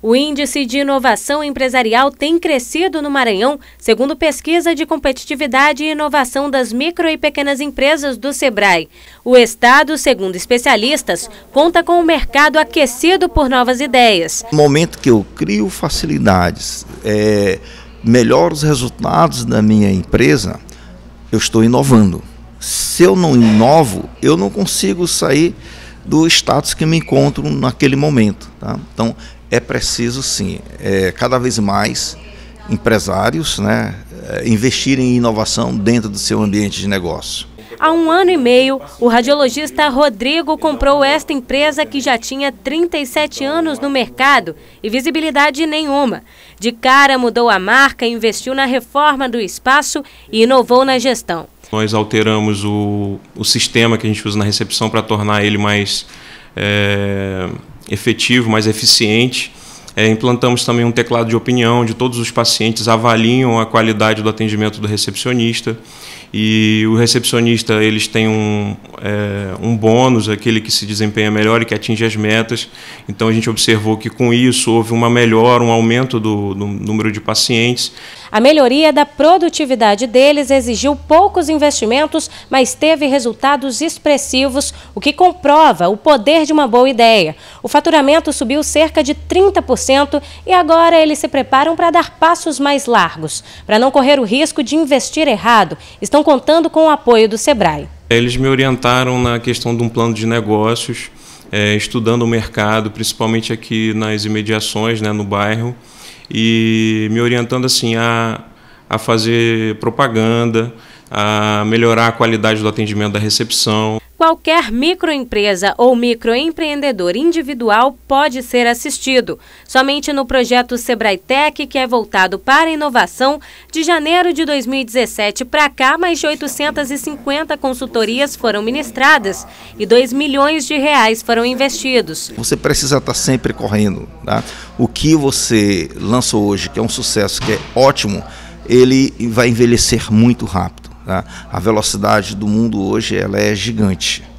O índice de inovação empresarial tem crescido no Maranhão, segundo pesquisa de competitividade e inovação das micro e pequenas empresas do Sebrae. O Estado, segundo especialistas, conta com um mercado aquecido por novas ideias. No momento que eu crio facilidades, é, os resultados da minha empresa, eu estou inovando. Se eu não inovo, eu não consigo sair do status que me encontro naquele momento. Tá? Então, é preciso sim, é, cada vez mais empresários né, é, investirem em inovação dentro do seu ambiente de negócio. Há um ano e meio, o radiologista Rodrigo comprou esta empresa que já tinha 37 anos no mercado e visibilidade nenhuma. De cara, mudou a marca, investiu na reforma do espaço e inovou na gestão. Nós alteramos o, o sistema que a gente usa na recepção para tornar ele mais. É efetivo, mais eficiente. É, implantamos também um teclado de opinião, onde todos os pacientes avaliam a qualidade do atendimento do recepcionista e o recepcionista eles têm um, é, um bônus, aquele que se desempenha melhor e que atinge as metas. Então a gente observou que com isso houve uma melhora, um aumento do, do número de pacientes. A melhoria da produtividade deles exigiu poucos investimentos, mas teve resultados expressivos, o que comprova o poder de uma boa ideia. O faturamento subiu cerca de 30% e agora eles se preparam para dar passos mais largos, para não correr o risco de investir errado. Estão estão contando com o apoio do SEBRAE. Eles me orientaram na questão de um plano de negócios, é, estudando o mercado, principalmente aqui nas imediações, né, no bairro, e me orientando assim a, a fazer propaganda, a melhorar a qualidade do atendimento da recepção. Qualquer microempresa ou microempreendedor individual pode ser assistido. Somente no projeto Sebrae Tech, que é voltado para inovação, de janeiro de 2017 para cá, mais de 850 consultorias foram ministradas e 2 milhões de reais foram investidos. Você precisa estar tá sempre correndo. Tá? O que você lançou hoje, que é um sucesso, que é ótimo, ele vai envelhecer muito rápido. Tá? A velocidade do mundo hoje ela é gigante.